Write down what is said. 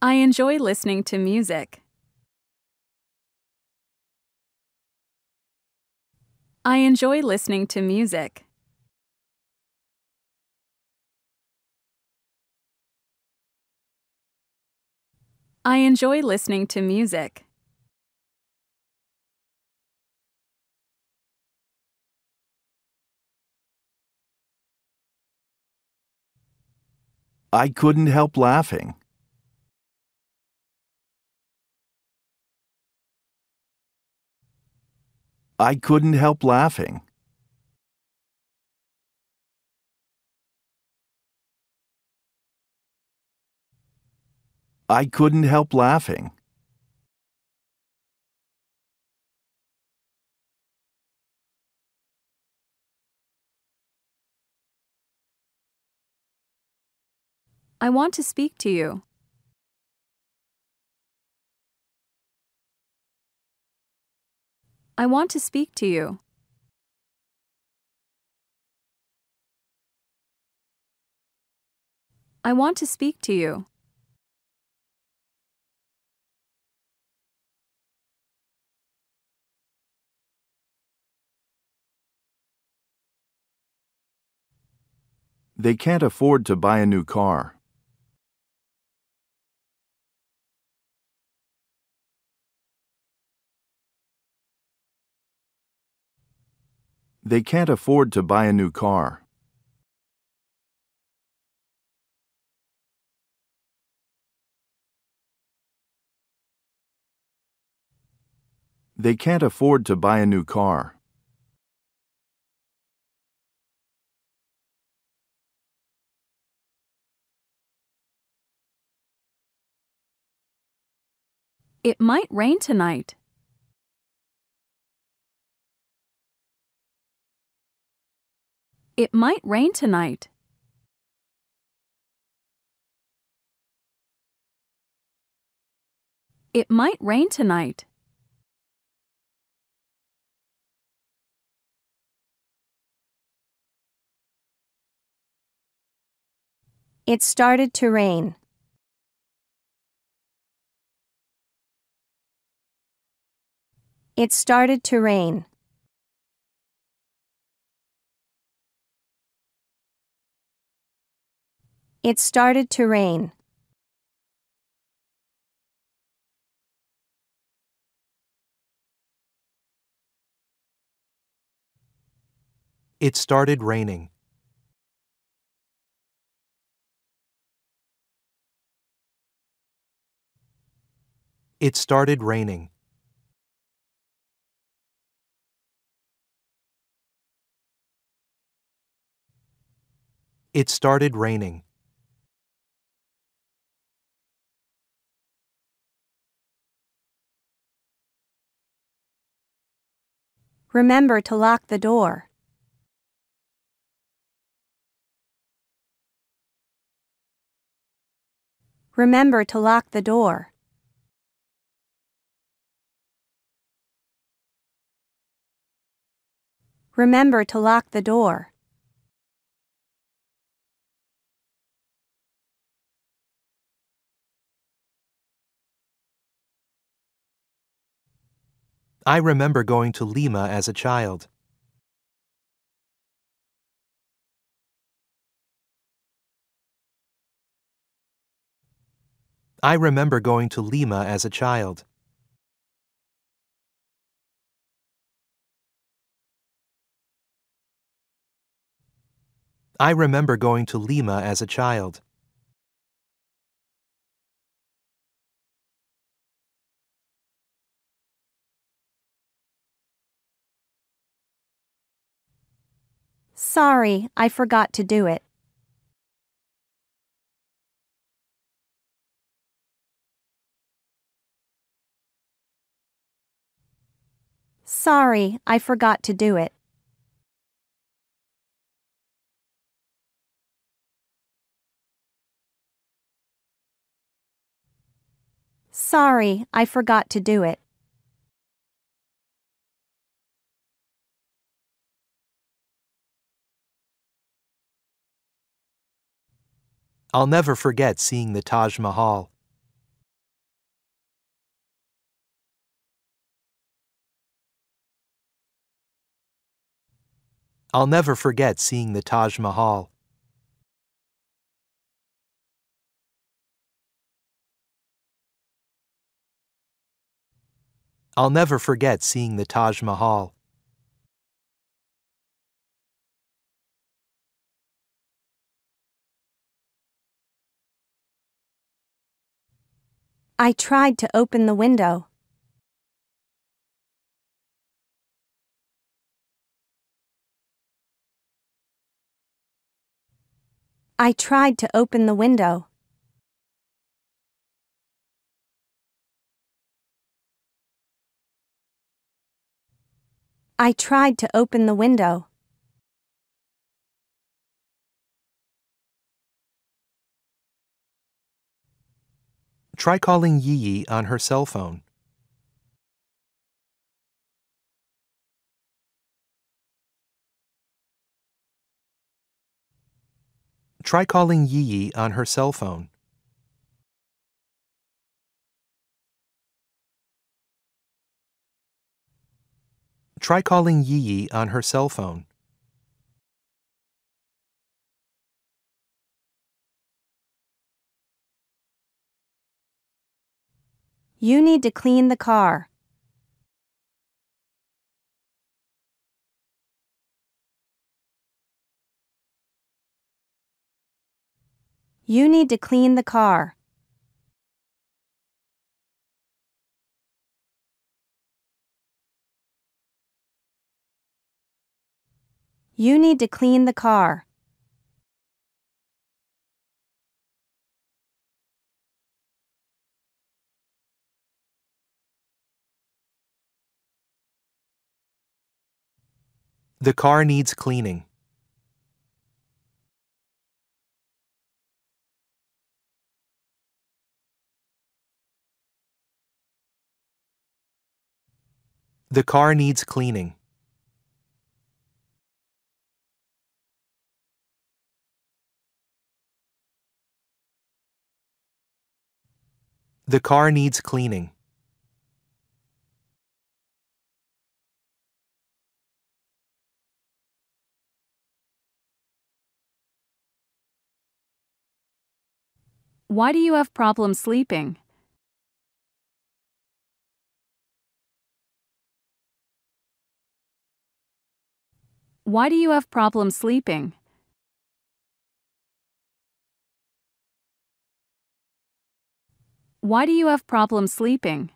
I enjoy listening to music. I enjoy listening to music. I enjoy listening to music. I couldn't help laughing. I couldn't help laughing. I couldn't help laughing. I want to speak to you. I want to speak to you. I want to speak to you. They can't afford to buy a new car. They can't afford to buy a new car. They can't afford to buy a new car. It might rain tonight. It might rain tonight. It might rain tonight. It started to rain. It started to rain. It started to rain. It started raining. It started raining. It started raining. Remember to lock the door. Remember to lock the door. Remember to lock the door. I remember going to Lima as a child. I remember going to Lima as a child. I remember going to Lima as a child. Sorry, I forgot to do it. Sorry, I forgot to do it. Sorry, I forgot to do it. I'll never forget seeing the Taj Mahal. I'll never forget seeing the Taj Mahal. I'll never forget seeing the Taj Mahal. I tried to open the window. I tried to open the window. I tried to open the window. Try calling Yi Yi on her cell phone. Try calling Yi Yi on her cell phone. Try calling Yi Yi on her cell phone. You need to clean the car. You need to clean the car. You need to clean the car. The car needs cleaning. The car needs cleaning. The car needs cleaning. Why do you have problems sleeping? Why do you have problems sleeping? Why do you have problems sleeping?